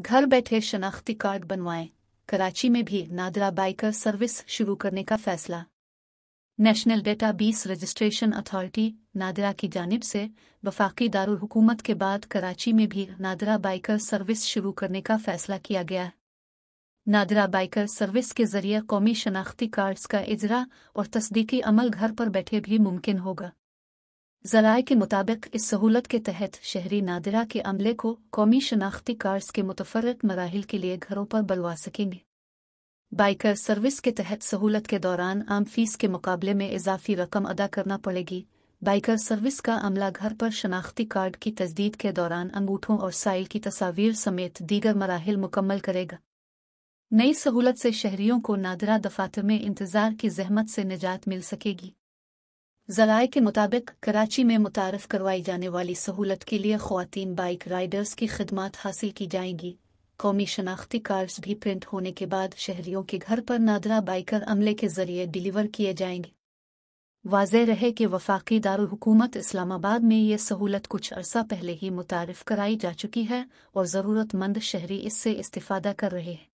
घर बैठे शनाख्ती कार्ड बनवाएं कराची में भी नादरा बाइकर सर्विस शुरू करने का फैसला national database registration authority NADRA की जानब से वफाकी दारकूमत के बाद कराची में भी नादरा बाइकर सर्विस शुरू करने का फैसला किया गया नादरा बाइकर सर्विस के जरिए कौमी शनाख्ती कार्ड्स का इजरा और तस्दीकी अमल घर पर बैठे भी मुमकिन होगा जराये के मुताबिक इस सहूलत के तहत शहरी नादरा के अमले को कौमी शनाख्ती कार्ड्स के मुतफरक मराहल के लिए घरों पर बलवा सकेंगे बाइकर सर्विस के तहत सहूलत के दौरान आम फीस के मुकाबले में इजाफी रकम अदा करना पड़ेगी बाइकर सर्विस का अमला घर पर शनाख्ती कार्ड की तजदीद के दौरान अंगूठों और साइल की तस्वीर समेत दीगर मराहल मुकम्मल करेगा नई सहूलत से शहरियों को नादरा दफातर में इंतजार की जहमत से निजात मिल सकेगी जराए के मुताबिक कराची में मुतारफ करवाई जाने वाली सहूलत के लिए खुवान बाइक राइडर्स की खदमात हासिल की जाएंगी कौमी शनाख्ती कार्ड्स भी प्रिंट होने के बाद शहरियों के घर पर नादरा बाइकर अमले के जरिए डिलीवर किए जाएंगे वाजह रहे कि वफाकी दारकूमत इस्लामाबाद में ये सहूलत कुछ अरसा पहले ही मुतारफ कराई जा चुकी है और ज़रूरतमंद शहरी इससे इस्तीफ़ादा कर रहे हैं